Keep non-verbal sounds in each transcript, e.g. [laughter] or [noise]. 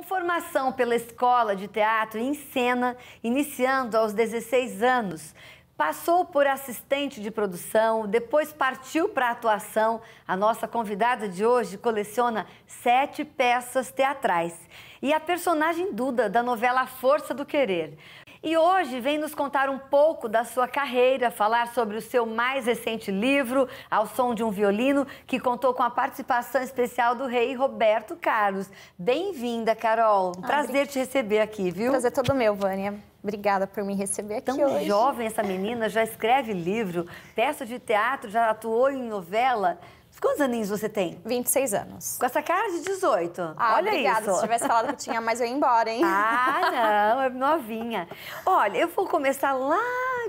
Com formação pela Escola de Teatro em Cena, iniciando aos 16 anos, passou por assistente de produção, depois partiu para atuação. A nossa convidada de hoje coleciona sete peças teatrais e a personagem Duda da novela Força do Querer. E hoje vem nos contar um pouco da sua carreira, falar sobre o seu mais recente livro, Ao Som de um Violino, que contou com a participação especial do rei Roberto Carlos. Bem-vinda, Carol. Um ah, prazer obrigada. te receber aqui, viu? Prazer todo meu, Vânia. Obrigada por me receber aqui Tão hoje. jovem essa menina, já escreve livro, peça de teatro, já atuou em novela. Quantos aninhos você tem? 26 anos. Com essa cara de 18. Ah, Olha obrigada, isso. se tivesse falado que eu tinha mais, eu ia embora, hein? Ah, [laughs] não, é novinha. Olha, eu vou começar lá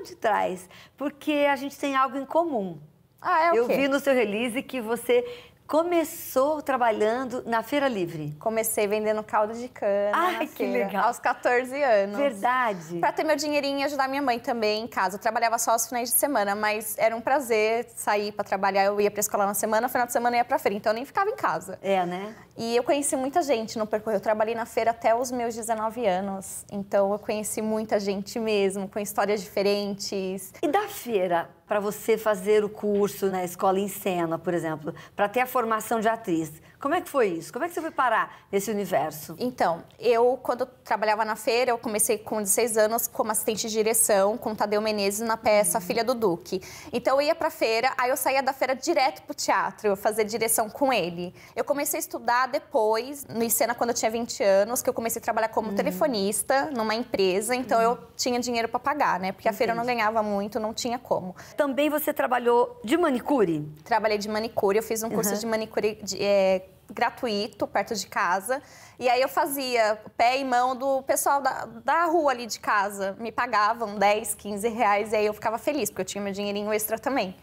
de trás, porque a gente tem algo em comum. Ah, é o Eu quê? vi no seu release que você começou trabalhando na Feira Livre. Comecei vendendo caldo de cana. Ah, que feira, legal. Aos 14 anos. Verdade. Pra ter meu dinheirinho e ajudar minha mãe também em casa. Eu trabalhava só aos finais de semana, mas era um prazer sair para trabalhar. Eu ia pra escola na semana, final de semana eu ia pra feira. Então eu nem ficava em casa. É, né? E eu conheci muita gente no percurso. Eu trabalhei na feira até os meus 19 anos. Então eu conheci muita gente mesmo, com histórias diferentes. E da feira, para você fazer o curso na escola em cena, por exemplo, para ter a formação de atriz, como é que foi isso? Como é que você foi parar nesse universo? Então, eu, quando trabalhava na feira, eu comecei com 16 anos como assistente de direção com Tadeu Menezes na peça uhum. Filha do Duque. Então, eu ia pra feira, aí eu saía da feira direto pro teatro, fazer direção com ele. Eu comecei a estudar depois, no Icena, quando eu tinha 20 anos, que eu comecei a trabalhar como uhum. telefonista numa empresa, então uhum. eu tinha dinheiro para pagar, né? Porque a feira eu não ganhava muito, não tinha como. Também você trabalhou de manicure? Trabalhei de manicure, eu fiz um curso uhum. de manicure de, é, gratuito perto de casa. E aí eu fazia pé e mão do pessoal da, da rua ali de casa. Me pagavam 10, 15 reais e aí eu ficava feliz, porque eu tinha meu dinheirinho extra também.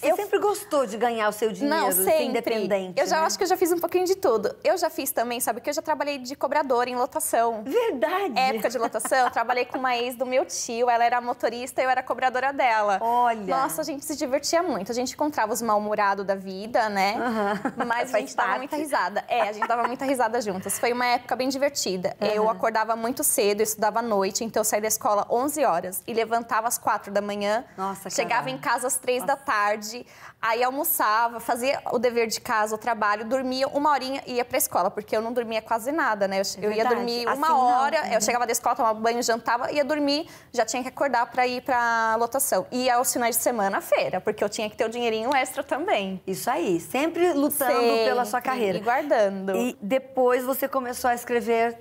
Você eu... sempre gostou de ganhar o seu dinheiro, Não, ser independente. Eu já né? acho que eu já fiz um pouquinho de tudo. Eu já fiz também, sabe, que eu já trabalhei de cobradora em lotação. Verdade. Época de lotação, Eu trabalhei com uma ex do meu tio, ela era motorista e eu era cobradora dela. Olha. Nossa, a gente se divertia muito. A gente encontrava os mal-humorados da vida, né? Uhum. Mas a gente dava muita risada. É, a gente dava muita risada juntas. Foi uma época bem divertida. Uhum. Eu acordava muito cedo, estudava à noite, então eu saía da escola 11 horas e levantava às 4 da manhã. Nossa, Chegava em casa às 3 Nossa. da tarde tarde, aí almoçava, fazia o dever de casa, o trabalho, dormia uma horinha e ia pra escola, porque eu não dormia quase nada, né? Eu, é eu ia dormir uma assim, hora, eu uhum. chegava da escola, tomava banho, jantava, ia dormir, já tinha que acordar para ir pra lotação. E aos finais de semana, à feira, porque eu tinha que ter o dinheirinho extra também. Isso aí, sempre lutando sempre, pela sua carreira. E guardando. E depois você começou a escrever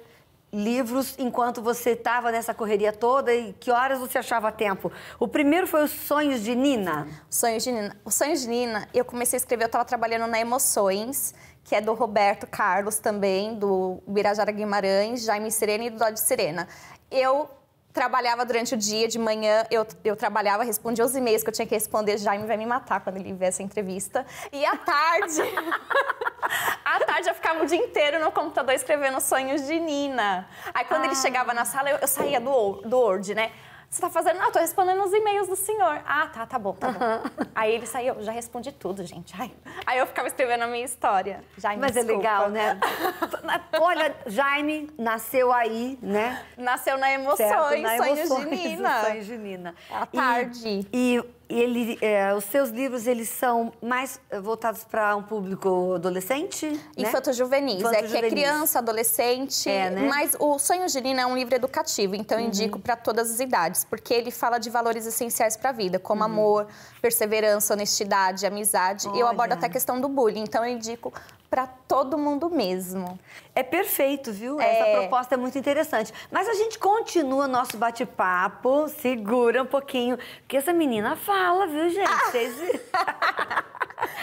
livros enquanto você estava nessa correria toda e que horas você achava tempo? O primeiro foi os Sonhos de Nina. Sonhos de Nina. Os Sonhos de Nina, eu comecei a escrever, eu estava trabalhando na Emoções, que é do Roberto Carlos também, do Birajara Guimarães, Jaime Serena e do Dodge Serena. Eu trabalhava durante o dia, de manhã eu, eu trabalhava, respondia os e-mails que eu tinha que responder, Jaime vai me matar quando ele ver essa entrevista. E à tarde, [laughs] à tarde eu ficava o dia inteiro no computador escrevendo sonhos de Nina. Aí quando ah. ele chegava na sala, eu, eu saía do, do Word, né? você tá fazendo? Ah, tô respondendo os e-mails do senhor. Ah, tá, tá bom, tá bom. Aí ele saiu, já respondi tudo, gente. Ai. Aí eu ficava escrevendo a minha história. Jaime, Mas é desculpa. é legal, né? [laughs] Olha, Jaime nasceu aí, né? Nasceu na emoção, certo, na sonho emoções, junina. [laughs] Sonho Nina. À tarde. E, e ele, é, os seus livros, eles são mais voltados para um público adolescente? Infanto-juvenis, né? é que é criança, adolescente. É, né? Mas o Sonho Nina é um livro educativo, então eu uhum. indico para todas as idades porque ele fala de valores essenciais para a vida, como uhum. amor, perseverança, honestidade, amizade. Olha. Eu abordo até a questão do bullying, então eu indico para todo mundo mesmo. É perfeito, viu? É... Essa proposta é muito interessante. Mas a gente continua nosso bate-papo, segura um pouquinho, porque essa menina fala, viu, gente? Ah. [laughs] Vocês...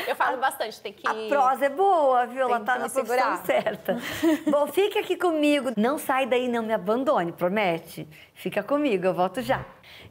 Eu falo bastante, tem que. A prosa é boa, viu? Ela tá na segurar. certa. [laughs] Bom, fique aqui comigo. Não sai daí, não me abandone, promete? Fica comigo, eu volto já.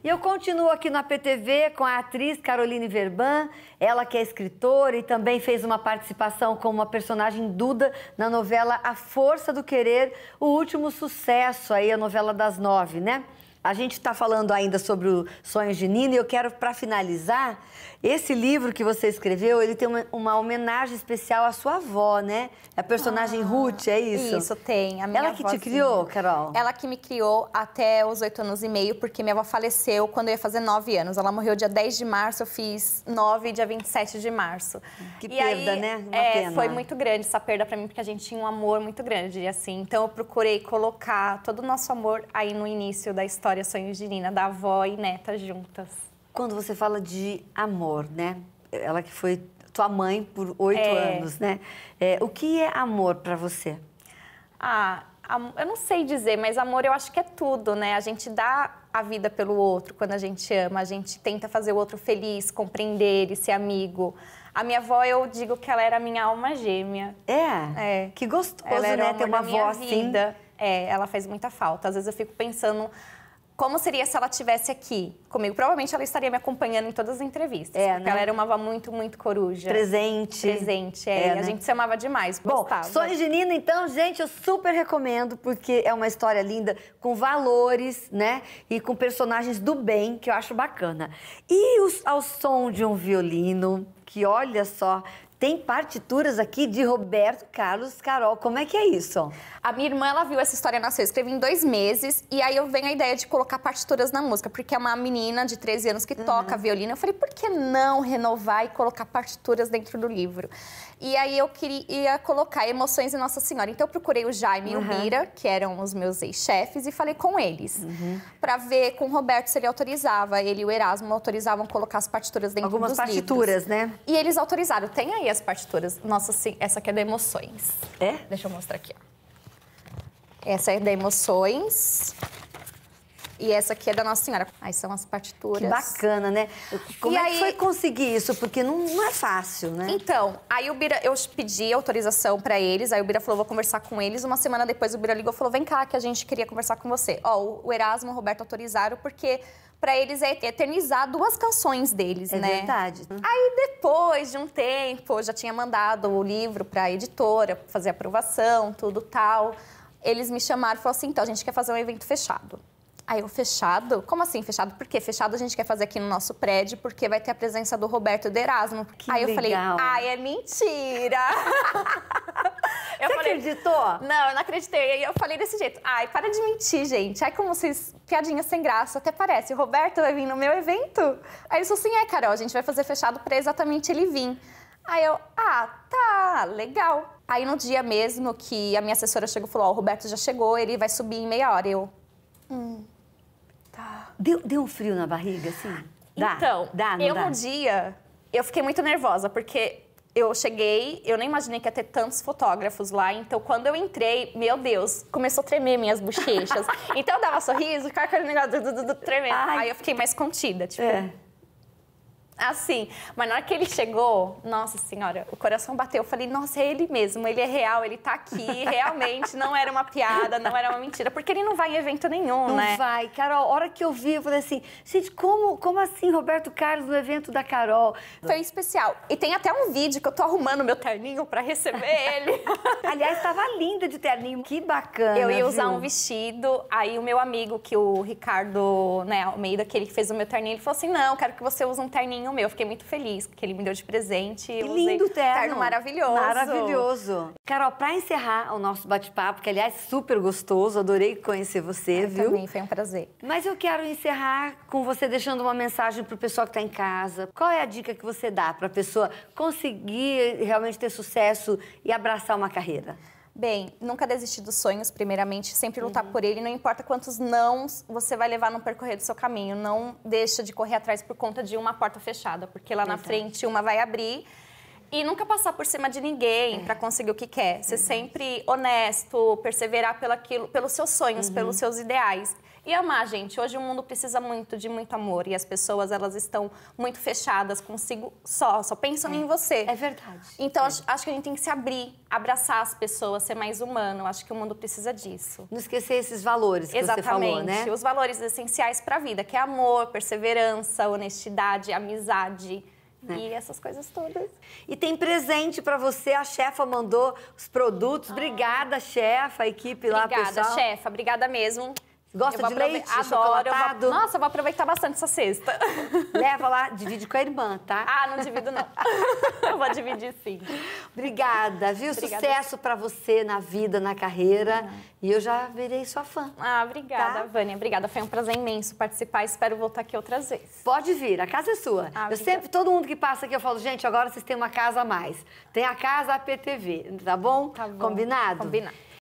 E eu continuo aqui no APTV com a atriz Caroline Verban, ela que é escritora e também fez uma participação como uma personagem Duda na novela A Força do Querer, o último sucesso aí, a novela das nove, né? A gente está falando ainda sobre os sonhos de Nina e eu quero, para finalizar, esse livro que você escreveu, ele tem uma, uma homenagem especial à sua avó, né? É a personagem ah, Ruth, é isso? Isso, tem. A minha Ela que avózinha. te criou, Carol? Ela que me criou até os oito anos e meio, porque minha avó faleceu quando eu ia fazer nove anos. Ela morreu dia 10 de março, eu fiz nove, dia 27 de março. Que e perda, aí, né? Uma é, pena. Foi muito grande essa perda para mim, porque a gente tinha um amor muito grande, assim. Então, eu procurei colocar todo o nosso amor aí no início da história história, sou angelina, da avó e neta juntas. Quando você fala de amor, né? Ela que foi tua mãe por oito é... anos, né? É, o que é amor para você? Ah, eu não sei dizer, mas amor eu acho que é tudo, né? A gente dá a vida pelo outro quando a gente ama, a gente tenta fazer o outro feliz, compreender e ser amigo. A minha avó, eu digo que ela era minha alma gêmea. É? É. Que gostoso, ela né? Ter uma avó assim. É, ela faz muita falta. Às vezes eu fico pensando como seria se ela tivesse aqui comigo? Provavelmente ela estaria me acompanhando em todas as entrevistas. É, né? ela era uma muito, muito coruja. Presente. Presente, é. é né? A gente se amava demais, Bom, gostava. Sonho de Nina, então, gente, eu super recomendo, porque é uma história linda, com valores, né? E com personagens do bem, que eu acho bacana. E os, ao som de um violino, que olha só, tem partituras aqui de Roberto Carlos Carol. Como é que é isso? A minha irmã, ela viu essa história nascer. Eu escrevi em dois meses. E aí eu venho a ideia de colocar partituras na música. Porque é uma menina de 13 anos que uhum. toca violino. Eu falei, por que não renovar e colocar partituras dentro do livro? E aí eu queria colocar emoções em Nossa Senhora. Então eu procurei o Jaime uhum. e o uhum. Mira, que eram os meus ex-chefes, e falei com eles. Uhum. para ver com o Roberto se ele autorizava. Ele e o Erasmo autorizavam colocar as partituras dentro Algumas dos livros. Algumas partituras, né? E eles autorizaram. Tem aí as partituras. Nossa, sim, essa aqui é da Emoções. É? Deixa eu mostrar aqui, ó. Essa é da Emoções. E essa aqui é da Nossa Senhora. Aí são as partituras. Que bacana, né? Como e é aí... que foi conseguir isso? Porque não, não é fácil, né? Então, aí o Bira, eu pedi autorização para eles, aí o Bira falou, vou conversar com eles. Uma semana depois o Bira ligou e falou, vem cá que a gente queria conversar com você. Ó, o Erasmo e o Roberto autorizaram porque para eles é eternizar duas canções deles, é né? É verdade. Uhum. Aí depois de um tempo, eu já tinha mandado o livro para a editora, fazer aprovação, tudo tal. Eles me chamaram e falaram assim: "Então, a gente quer fazer um evento fechado". Aí eu, fechado? Como assim fechado? Porque fechado a gente quer fazer aqui no nosso prédio, porque vai ter a presença do Roberto de Erasmo. Que aí eu legal. falei, ai, é mentira. [laughs] eu Você falei, acreditou? Não, eu não acreditei. Aí eu falei desse jeito, ai, para de mentir, gente. Ai, é como vocês, piadinha sem graça, até parece. O Roberto vai vir no meu evento? Aí eu sou assim, é, Carol, a gente vai fazer fechado pra exatamente ele vir. Aí eu, ah, tá, legal. Aí no dia mesmo que a minha assessora chegou e falou: Ó, oh, o Roberto já chegou, ele vai subir em meia hora. Eu. Hum. Deu, deu um frio na barriga, assim? Dá, então, dá, eu dá? um dia, eu fiquei muito nervosa, porque eu cheguei, eu nem imaginei que ia ter tantos fotógrafos lá. Então, quando eu entrei, meu Deus, começou a tremer minhas bochechas. [laughs] então, eu dava sorriso, ficava aquele negócio do, do, Aí eu fiquei mais contida, tipo... É assim. Mas na hora que ele chegou, nossa senhora, o coração bateu. Eu falei, nossa, é ele mesmo, ele é real, ele tá aqui. Realmente não era uma piada, não era uma mentira, porque ele não vai em evento nenhum, não né? Não vai. Carol, a hora que eu vi, eu falei assim, gente, como, como assim Roberto Carlos no evento da Carol? Foi especial. E tem até um vídeo que eu tô arrumando meu terninho para receber ele. [laughs] Aliás, tava linda de terninho, que bacana. Eu ia viu? usar um vestido, aí o meu amigo, que o Ricardo né, Almeida, que ele fez o meu terninho, ele falou assim, não, quero que você use um terninho terninho meu. Fiquei muito feliz que ele me deu de presente. Que lindo terno. Terno maravilhoso. Maravilhoso. Carol, para encerrar o nosso bate-papo, que aliás super gostoso, adorei conhecer você, eu viu? Também foi um prazer. Mas eu quero encerrar com você deixando uma mensagem pro pessoal que tá em casa. Qual é a dica que você dá para pessoa conseguir realmente ter sucesso e abraçar uma carreira? Bem, nunca desistir dos sonhos, primeiramente, sempre lutar uhum. por ele, não importa quantos não você vai levar no percorrer do seu caminho, não deixa de correr atrás por conta de uma porta fechada, porque lá Verdade. na frente uma vai abrir e nunca passar por cima de ninguém é. para conseguir o que quer. Ser sempre honesto, perseverar pelaquilo, pelos seus sonhos, uhum. pelos seus ideais. E amar, gente. Hoje o mundo precisa muito de muito amor. E as pessoas, elas estão muito fechadas consigo só. Só pensam é. em você. É verdade. Então, é. acho, acho, que a gente tem que se abrir, abraçar as pessoas, ser mais humano. Acho que o mundo precisa disso. Não esquecer esses valores que Exatamente. você falou, né? Os valores essenciais para a vida, que é amor, perseverança, honestidade, amizade né? E essas coisas todas. E tem presente para você, a chefa mandou os produtos. Ah. Obrigada, chefa, a equipe lá, pessoal. Obrigada, chefa. Obrigada mesmo. Gosta de leite adoro, vou... Nossa, eu vou aproveitar bastante essa cesta. [laughs] Leva lá, divide com a irmã, tá? Ah, não divido não. [laughs] eu vou dividir sim. Obrigada, viu? Obrigada. Sucesso para você na vida, na carreira. Uhum. E eu já virei sua fã. Ah, obrigada, tá? Vânia. Obrigada, foi um prazer imenso participar. Espero voltar aqui outras vezes. Pode vir, a casa é sua. Ah, eu obrigada. sempre, todo mundo que passa aqui, eu falo, gente, agora vocês têm uma casa a mais. Tem a casa APTV, tá bom? Tá bom. Combinado? Combinado.